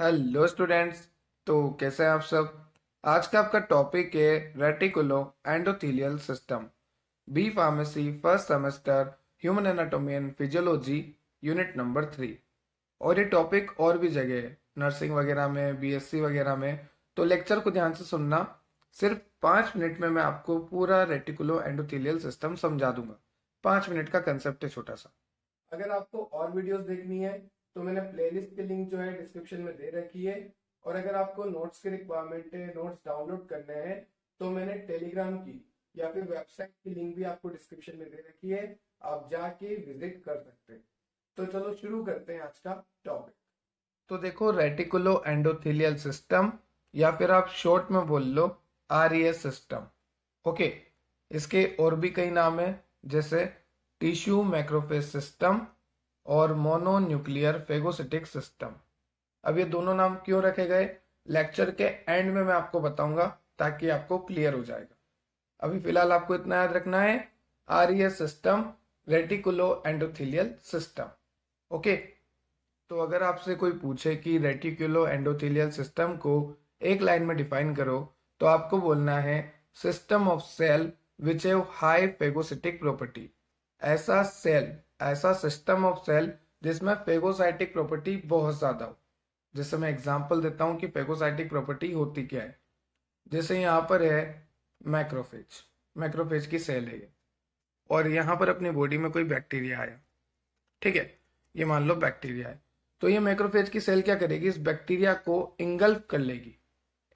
hello students तो कैसे हैं आप सब आज का आपका टॉपिक है reticuloendothelial system B pharmacy first semester human anatomy and physiology unit number three और ये टॉपिक और भी जगह है नर्सिंग वगैरह में बीएससी वगैरह में तो लेक्चर को ध्यान से सुनना सिर्फ पाँच मिनट में मैं आपको पूरा रेटिकुलो एंडोथीलियल सिस्टम समझा दूंगा पाँच मिनट का कंसेप्ट है छोटा सा अगर आपको और वीडियोस देखनी है तो मैंने प्लेलिस्ट की लिंक जो है डिस्क्रिप्शन में दे रखी है और अगर आपको नोट्स की रिक्वायरमेंट है नोट्स डाउनलोड करने हैं तो मैंने टेलीग्राम की या फिर वेबसाइट की लिंक भी आपको डिस्क्रिप्शन में दे रखी है आप जाके विजिट कर सकते हैं तो चलो शुरू करते हैं आज का टॉपिक तो देखो रेटिकुलो एंडोथिलियल सिस्टम या फिर आप शॉर्ट में बोल लो आर सिस्टम ओके इसके और भी कई नाम है जैसे टिश्यू मैक्रोफेज सिस्टम और मोनोन्यूक्लियर फेगोसिटिक सिस्टम अब ये दोनों नाम क्यों रखे गए लेक्चर के एंड में मैं आपको बताऊंगा ताकि आपको क्लियर हो जाएगा अभी फिलहाल आपको इतना याद रखना है R system reticuloendothelial system okay तो अगर आपसे कोई पूछे कि रेटिकुलो एंडोथिलियल सिस्टम को एक लाइन में डिफाइन करो तो आपको बोलना है system of cell which have high phagocytic property ऐसा सेल ऐसा सिस्टम ऑफ सेल जिसमें फेगोसाइटिक प्रॉपर्टी बहुत ज़्यादा हो जैसे मैं एग्जाम्पल देता हूँ कि फेगोसाइटिक प्रॉपर्टी होती क्या है जैसे यहाँ पर है मैक्रोफेज मैक्रोफेज की सेल है ये और यहाँ पर अपनी बॉडी में कोई बैक्टीरिया आया ठीक है ये मान लो बैक्टीरिया है तो ये मैक्रोफेज की सेल क्या करेगी इस बैक्टीरिया को इंगल्फ कर लेगी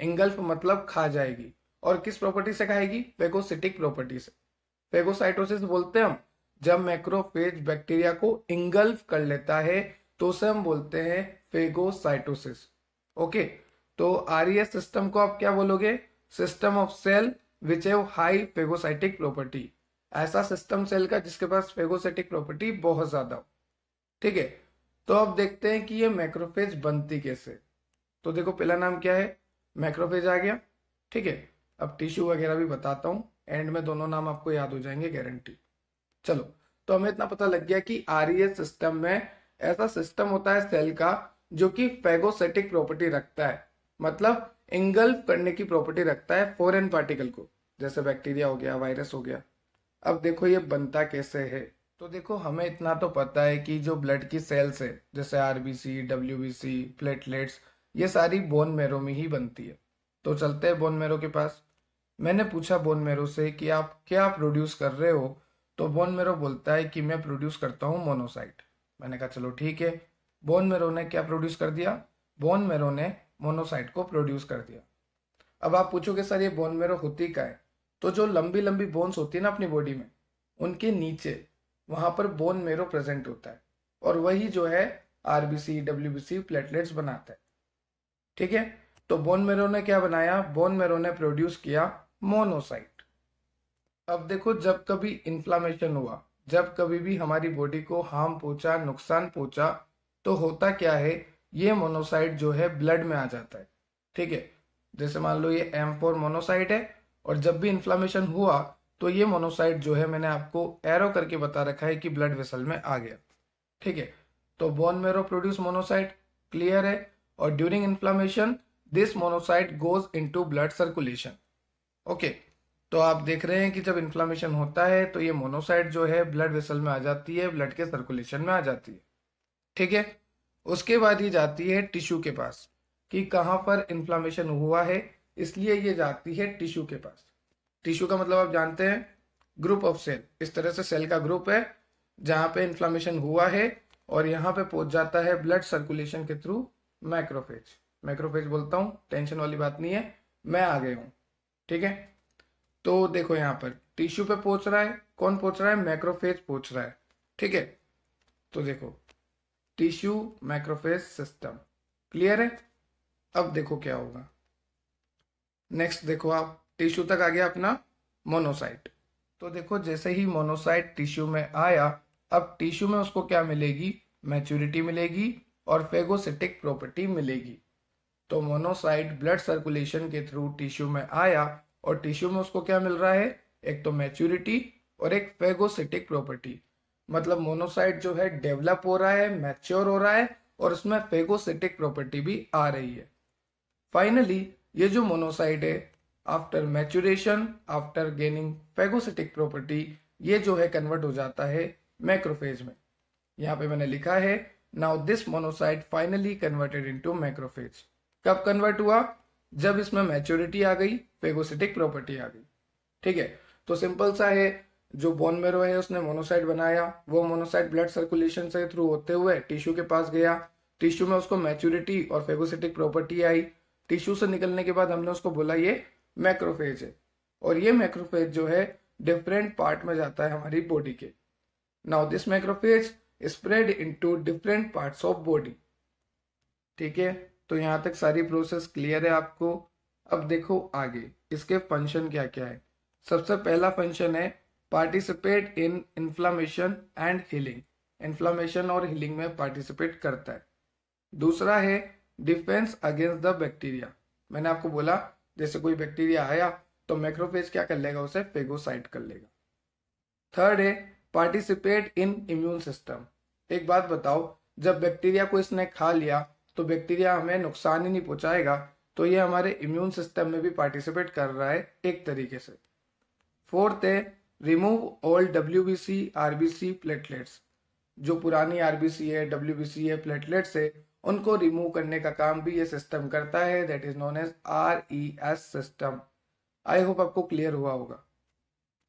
इंगल्फ मतलब खा जाएगी और किस प्रॉपर्टी से खाएगी फेगोसिटिक प्रॉपर्टी से फेगोसाइटोसिस बोलते हैं हम जब मैक्रोफेज बैक्टीरिया को इंगल्फ कर लेता है तो उसे हम बोलते हैं फेगोसाइटोसिस ओके तो आरईएस सिस्टम को आप क्या बोलोगे system of cell which have high phagocytic property ऐसा सिस्टम सेल का जिसके पास फेगोसाइटिक प्रॉपर्टी बहुत ज्यादा हो ठीक है तो अब देखते हैं कि ये मैक्रोफेज बनती कैसे तो देखो पहला नाम क्या है मैक्रोफेज आ गया ठीक है अब टिश्यू वगैरह भी बताता हूँ एंड में दोनों नाम आपको याद हो जाएंगे गारंटी चलो तो हमें इतना पता लग गया कि आरईएस सिस्टम e में ऐसा सिस्टम होता है सेल का जो कि फेगोसेटिक प्रॉपर्टी रखता है मतलब एंगल्फ करने की प्रॉपर्टी रखता है फॉरेन पार्टिकल को जैसे बैक्टीरिया हो गया वायरस हो गया अब देखो ये बनता कैसे है तो देखो हमें इतना तो पता है कि जो ब्लड की सेल्स है जैसे आरबीसी डब्ल्यूबीसी प्लेटलेट्स ये सारी बोन मेरो में ही बनती है तो चलते हैं बोन मेरो के पास मैंने पूछा बोन मेरो से कि आप क्या प्रोड्यूस कर रहे हो तो बोन मेरो बोलता है कि मैं प्रोड्यूस करता हूँ मोनोसाइट मैंने कहा चलो ठीक है बोन मेरो ने क्या प्रोड्यूस कर दिया बोन मेरो ने मोनोसाइट को प्रोड्यूस कर दिया अब आप पूछोगे सर ये बोन मेरो होती का है तो जो लंबी लंबी बोन्स होती है ना अपनी बॉडी में उनके नीचे वहाँ पर बोन मेरो प्रेजेंट होता है और वही जो है R B C W B C platelets बनाता है ठीक है तो बोन मेरो ने क्या बनाया बोन मेरो ने प्रोड्यूस किया मोनोसाइट अब देखो जब कभी इन्फ्लामेशन हुआ जब कभी भी हमारी बॉडी को हार्म पहुंचा नुकसान पहुंचा तो होता क्या है ये मोनोसाइट जो है ब्लड में आ जाता है ठीक है जैसे मान लो ये एम फोर मोनोसाइट है और जब भी इन्फ्लामेशन हुआ तो ये मोनोसाइट जो है मैंने आपको एरो करके बता रखा है कि ब्लड वेसल में आ गया ठीक है तो bone marrow produce monocyte clear है और during inflammation this monocyte goes into blood circulation okay तो आप देख रहे हैं कि जब इन्फ्लामेशन होता है तो ये मोनोसाइड जो है ब्लड वेसल में आ जाती है ब्लड के सर्कुलेशन में आ जाती है ठीक है उसके बाद ये जाती है टिश्यू के पास कि कहाँ पर इन्फ्लामेशन हुआ है इसलिए ये जाती है टिश्यू के पास टिश्यू का मतलब आप जानते हैं ग्रुप ऑफ सेल इस तरह से सेल का ग्रुप है जहाँ पे इन्फ्लामेशन हुआ है और यहाँ पे पहुंच जाता है ब्लड सर्कुलेशन के थ्रू मैक्रोफेज मैक्रोफेज बोलता हूँ टेंशन वाली बात नहीं है मैं आ गया हूँ ठीक है तो देखो यहाँ पर टिश्यू पे पहुंच रहा है कौन पहुंच रहा है मैक्रोफेज पहुंच रहा है ठीक है तो देखो टिश्यू मैक्रोफेज सिस्टम क्लियर है अब देखो क्या होगा नेक्स्ट देखो आप टिश्यू तक आ गया अपना मोनोसाइट तो देखो जैसे ही मोनोसाइट टिश्यू में आया अब टिश्यू में उसको क्या मिलेगी मैच्योरिटी मिलेगी और फेगोसिटिक प्रॉपर्टी मिलेगी तो मोनोसाइट ब्लड सर्कुलेशन के थ्रू टिश्यू में आया और टिश्यू में उसको क्या मिल रहा है एक तो मैच्योरिटी और एक फेगोसिटिक प्रॉपर्टी मतलब मोनोसाइट जो है डेवलप हो रहा है मैच्योर हो रहा है और इसमें फेगोसिटिक प्रॉपर्टी भी आ रही है फाइनली ये जो मोनोसाइट है after maturation after gaining phagocytic property ये जो है कन्वर्ट हो जाता है मैक्रोफेज में यहाँ पे मैंने लिखा है now this monocyte finally converted into macrophage कब कन्वर्ट हुआ जब इसमें मैच्योरिटी आ गई फेगोसिटिक प्रॉपर्टी आ गई ठीक है तो सिंपल सा है जो बोन मेरो है उसने मोनोसाइट बनाया वो मोनोसाइट ब्लड सर्कुलेशन से थ्रू होते हुए टिश्यू के पास गया टिश्यू में उसको मैच्योरिटी और फेगोसिटिक प्रॉपर्टी आई टिश्यू से निकलने के बाद हमने उसको बोला ये मैक्रोफेज है और ये मैक्रोफेज जो है डिफरेंट पार्ट में जाता है हमारी बॉडी के now this macrophage spread into different parts of body ठीक है तो यहाँ तक सारी प्रोसेस क्लियर है आपको अब देखो आगे इसके फंक्शन क्या क्या है सबसे पहला फंक्शन है participate in inflammation and healing inflammation और हीलिंग में पार्टिसिपेट करता है दूसरा है डिफेंस अगेंस्ट द बैक्टीरिया मैंने आपको बोला जैसे कोई बैक्टीरिया आया तो मैक्रोफेज क्या कर लेगा उसे फेगोसाइट कर लेगा थर्ड है पार्टिसिपेट इन इम्यून सिस्टम एक बात बताओ जब बैक्टीरिया को इसने खा लिया तो बैक्टीरिया हमें नुकसान ही नहीं पहुंचाएगा तो ये हमारे इम्यून सिस्टम में भी पार्टिसिपेट कर रहा है एक तरीके से फोर्थ है remove all W B C R B C platelets जो पुरानी आर बी सी है डब्ल्यू बी सी है प्लेटलेट्स है उनको रिमूव करने का काम भी ये सिस्टम करता है that is known as R E S system I hope आपको क्लियर हुआ होगा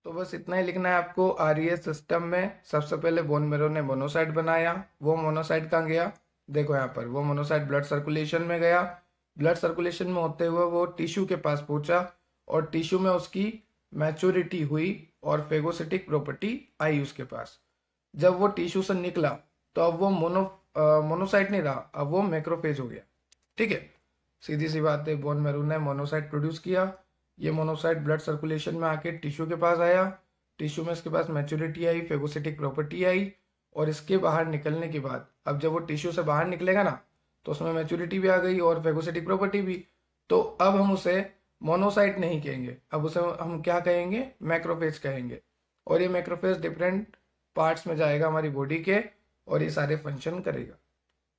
तो बस इतना ही लिखना है आपको आर ई एस सिस्टम में सबसे पहले बोन मेरो ने मोनोसाइड बनाया वो मोनोसाइड कहाँ गया देखो यहाँ पर वो मोनोसाइट ब्लड सर्कुलेशन में गया ब्लड सर्कुलेशन में होते हुए वो टिश्यू के पास पहुंचा और टिश्यू में उसकी मैच्योरिटी हुई और फेगोसिटिक प्रॉपर्टी आई उसके पास जब वो टिश्यू से निकला तो अब वो मोनो मोनोसाइट नहीं रहा अब वो मैक्रोफेज हो गया ठीक है सीधी सी बात है बोन मैरू ने मोनोसाइट प्रोड्यूस किया ये मोनोसाइट ब्लड सर्कुलेशन में आके टिश्यू के पास आया टिश्यू में इसके पास मैच्योरिटी आई फेगोसिटिक प्रॉपर्टी आई और इसके बाहर निकलने के बाद अब जब वो टिश्यू से बाहर निकलेगा ना तो उसमें मेच्योरिटी भी आ गई और फेगोसिटिक प्रॉपर्टी भी तो अब हम उसे मोनोसाइट नहीं कहेंगे अब उसे हम क्या कहेंगे मैक्रोफेज कहेंगे और ये मैक्रोफेज डिफरेंट पार्ट्स में जाएगा हमारी बॉडी के और ये सारे फंक्शन करेगा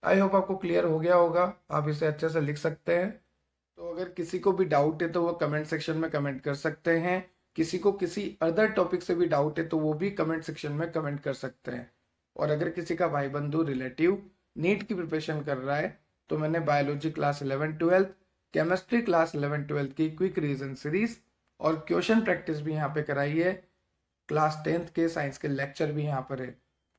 आई होप आपको क्लियर हो गया होगा आप इसे अच्छे से लिख सकते हैं तो अगर किसी को भी डाउट है तो वो कमेंट सेक्शन में कमेंट कर सकते हैं किसी को किसी अदर टॉपिक से भी डाउट है तो वो भी कमेंट सेक्शन में कमेंट कर सकते हैं और अगर किसी का भाई बंधु रिलेटिव नीट की प्रिपरेशन कर रहा है तो मैंने biology class eleven twelfth chemistry class eleven twelfth की क्विक रीजन सीरीज और क्वेश्चन प्रैक्टिस भी यहाँ पे कराई है क्लास टेंथ के साइंस के लेक्चर भी यहाँ पर है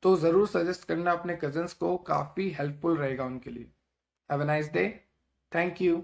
तो ज़रूर सजेस्ट करना अपने कजन्स को काफ़ी हेल्पफुल रहेगा उनके लिए have a nice day thank you